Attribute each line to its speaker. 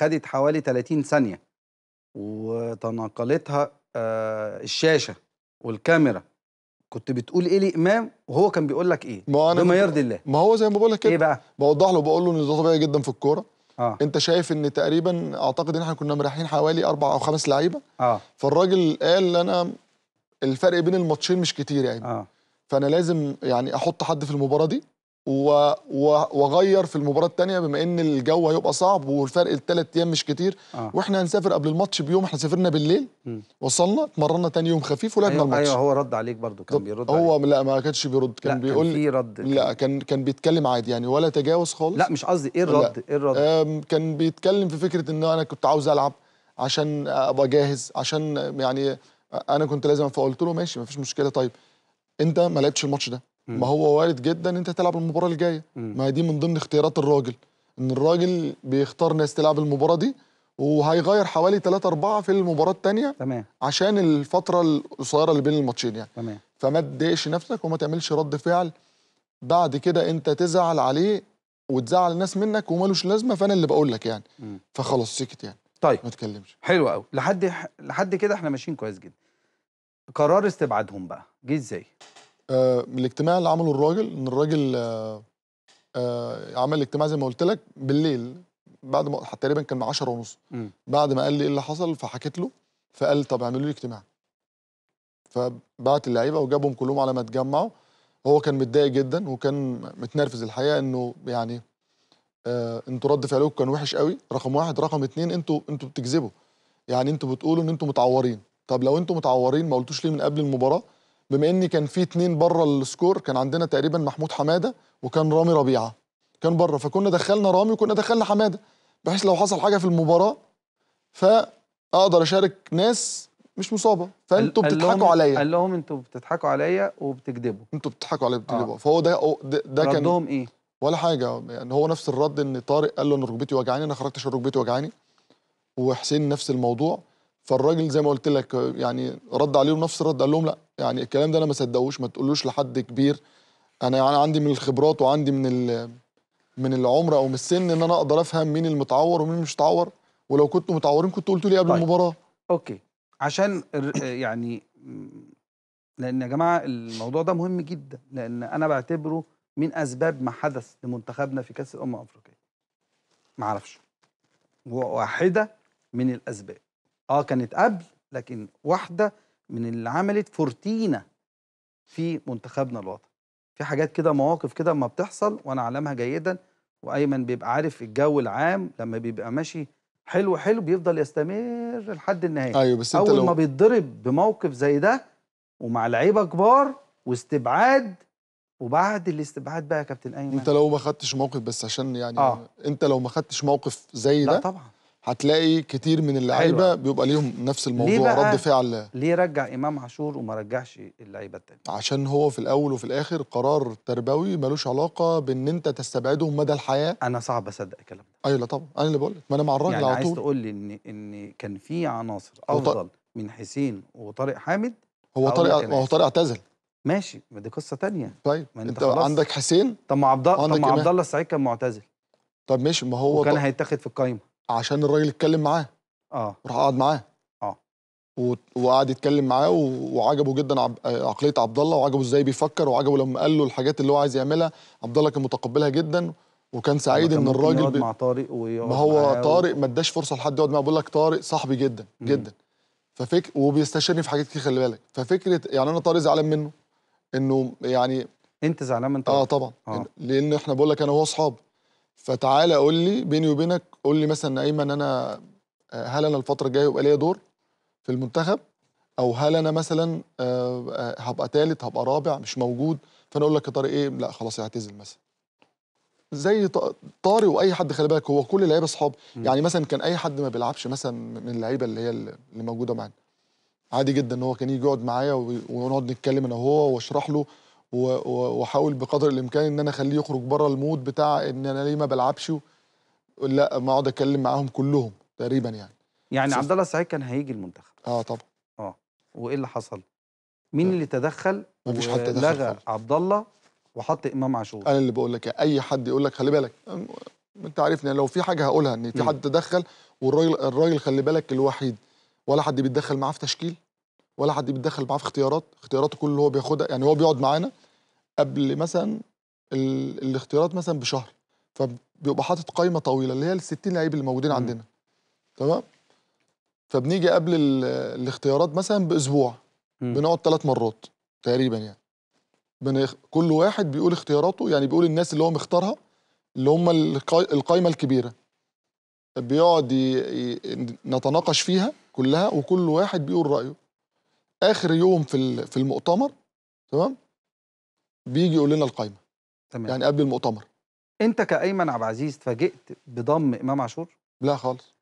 Speaker 1: خدت حوالي 30 ثانية وتناقلتها آه، الشاشة والكاميرا كنت بتقول ايه لامام وهو كان بيقول لك ايه ما أنا بما
Speaker 2: يرضي الله ما هو زي ما بقول لك كده إيه بقى بوضح له بقول له ان ده طبيعي جدا في الكوره آه. انت شايف ان تقريبا اعتقد ان احنا كنا مريحين حوالي اربع او خمس لعيبه آه. فالراجل قال انا الفرق بين الماتشين مش كتير يعني آه. فانا لازم يعني احط حد في المباراه دي وغير في المباراه الثانيه بما ان الجو هيبقى صعب والفرق الثلاث ايام مش كتير آه. واحنا هنسافر قبل الماتش بيوم احنا سافرنا بالليل م. وصلنا اتمرنا ثاني يوم خفيف ولعبنا أيوة الماتش ايوه هو
Speaker 1: رد عليك برضو كان بيرد هو عليك.
Speaker 2: لا ما كانش بيرد كان لا بيقول كان في رد لا كان كان بيتكلم عادي يعني ولا تجاوز خالص لا مش قصدي ايه الرد ايه الرد كان بيتكلم في فكره ان انا كنت عاوز العب عشان ابقى جاهز عشان يعني انا كنت لازم فقلت له ماشي ما فيش مشكله طيب انت ما لعبتش الماتش ده ما هو وارد جدا انت تلعب المباراه الجايه ما دي من ضمن اختيارات الراجل ان الراجل بيختار ناس تلعب المباراه دي وهيغير حوالي 3 4 في المباراه الثانيه تمام عشان الفتره القصيره اللي بين الماتشين يعني تمام فما تضايقش نفسك وما تعملش رد فعل بعد كده انت تزعل عليه وتزعل الناس منك ومالوش لازمه فانا اللي بقول لك يعني
Speaker 1: فخلاص سكت يعني طيب ما تكلمش حلو قوي لحد لحد كده احنا ماشيين كويس جدا قرار استبعادهم بقى جه ازاي من آه، الاجتماع اللي عمله الراجل ان الراجل
Speaker 2: آه، آه، عمل اجتماع زي ما قلت لك بالليل بعد ما تقريبا كان 10 ونص بعد ما قال لي ايه اللي حصل فحكيت له فقال طب اعملوا لي اجتماع فبعت اللعيبه وجابهم كلهم على ما اتجمعوا هو كان متضايق جدا وكان متنرفز الحقيقه انه يعني آه انتوا رد فعلكم كان وحش قوي رقم واحد رقم اتنين انتوا انتوا بتكذبوا يعني انتوا بتقولوا ان انتوا متعورين طب لو انتوا متعورين ما قلتوش ليه من قبل المباراه بما ان كان في اتنين بره السكور كان عندنا تقريبا محمود حماده وكان رامي ربيعه كان بره فكنا دخلنا رامي وكنا دخلنا حماده بحيث لو حصل حاجه في المباراه فاقدر اشارك ناس مش مصابه فانتوا بتضحكوا عليا قال لهم انتوا بتضحكوا عليا وبتكذبوا انتوا بتضحكوا عليا وبتكذبوا آه. فهو ده ده, كان ردهم ايه ولا حاجه يعني هو نفس الرد ان طارق قال له ان ركبتي وجعاني انا خرجت عشان ركبتي وجعاني وحسين نفس الموضوع فالراجل زي ما قلت لك يعني رد عليهم نفس الرد قال لهم لا يعني الكلام ده انا ما صدقوش ما تقولوش لحد كبير انا يعني عندي من الخبرات وعندي من من العمر او من السن ان انا اقدر افهم مين المتعور ومين مش متعور ولو كنتوا متعورين كنتوا قلتوا لي قبل طيب. المباراه
Speaker 1: اوكي عشان يعني لان يا جماعه الموضوع ده مهم جدا لان انا بعتبره من اسباب ما حدث لمنتخبنا في كاس الامم الافريقيه ما اعرفش واحده من الاسباب اه كانت قبل لكن واحده من اللي عملت فورتينا في منتخبنا الوطني في حاجات كده مواقف كده ما بتحصل وانا اعلمها جيدا وايمن بيبقى عارف الجو العام لما بيبقى ماشي حلو حلو بيفضل يستمر لحد النهايه ايوه بس انت اول لو... ما بيتضرب بموقف زي ده ومع لعيبه كبار واستبعاد وبعد الاستبعاد بقى يا
Speaker 2: كابتن ايمن انت لو ما خدتش موقف بس عشان يعني آه. انت لو ما خدتش موقف زي لا ده لا طبعا هتلاقي كتير من اللعيبه بيبقى ليهم نفس الموضوع رد فعل ليه رجع امام عاشور وما رجعش اللعيبه التانية عشان هو في الاول وفي الاخر قرار تربوي ملوش علاقه بان انت تستبعدهم مدى الحياه انا صعب اصدق الكلام ده ايوه لا طبعا انا اللي بقول ما انا مع الراجل يعني على طول عايز
Speaker 1: تقول لي ان ان كان في عناصر افضل من حسين وطارق حامد
Speaker 2: هو طارق هو طارق اعتزل
Speaker 1: ماشي ما دي قصه تانية طيب ما انت, انت خلاص. عندك حسين طب ما عبد الله طب ما عبد الله السعيد كان معتزل طب ماشي ما هو وكان هيتاخد في القايمه عشان
Speaker 2: الراجل اتكلم معاه اه راح قعد معاه اه وقعد يتكلم معاه وعجبه جدا عب... عقليه عبد الله وعجبه ازاي بيفكر وعجبه لما قال له الحاجات اللي هو عايز يعملها عبد الله كان متقبلها جدا وكان سعيد ان الراجل ب... مع
Speaker 1: طارق ما هو طارق و...
Speaker 2: ما اداش فرصه لحد يقعد معاه بقول لك طارق صاحبي جدا مم. جدا ففك وبيستشيرني في حاجات كتير خلي بالك ففكره يعني انا طارق زعلان منه انه يعني انت زعلان من طارق اه طبعا آه. لان احنا بقول لك انا وهو اصحاب فتعالى قول لي بيني وبينك قول لي مثلا ايمن انا آه، هل انا الفتره الجايه يبقى ليا دور في المنتخب او هل انا مثلا آه، آه، هبقى ثالث هبقى رابع مش موجود فانا اقول لك يا طارق ايه لا خلاص اعتزل مثلا زي طارق واي حد خلي بالك هو كل اللعيبه اصحاب يعني مثلا كان اي حد ما بيلعبش مثلا من اللعيبه اللي هي اللي موجوده معانا عادي جدا ان هو كان يجي يقعد معايا ونقعد نتكلم انا وهو واشرح له واحاول بقدر الامكان ان انا اخليه يخرج بره المود بتاع ان انا ليه ما بلعبش لا ما اقعد اتكلم معاهم كلهم
Speaker 1: تقريبا يعني يعني عبد الله السعيد كان هيجي المنتخب اه طبعا اه وايه اللي حصل؟ مين ده. اللي تدخل؟ مفيش حد تدخل لغى عبد الله وحط امام عاشور انا اللي
Speaker 2: بقول لك اي حد يقول لك خلي بالك انت عارفني يعني لو في حاجه هقولها ان في حد تدخل والراجل الراجل خلي بالك الوحيد ولا حد بيتدخل معاه في تشكيل ولا حد بيتدخل معاه في اختيارات اختياراته كل اللي هو بياخدها يعني هو بيقعد معانا قبل مثلا الاختيارات مثلا بشهر فبيبقى حاطط قائمه طويله اللي هي ال 60 لعيب اللي موجودين عندنا تمام فبنيجي قبل الاختيارات مثلا باسبوع بنقعد ثلاث مرات تقريبا يعني بنخ... كل واحد بيقول اختياراته يعني بيقول الناس اللي هو مختارها اللي هم القائمه الكبيره بيقعد ي... ي... نتناقش فيها كلها وكل واحد بيقول رايه اخر يوم
Speaker 1: في في المؤتمر تمام بيجي يقول لنا القايمه تمام يعني قبل المؤتمر انت كايمن عبد العزيز اتفاجئت بضم امام عاشور لا خالص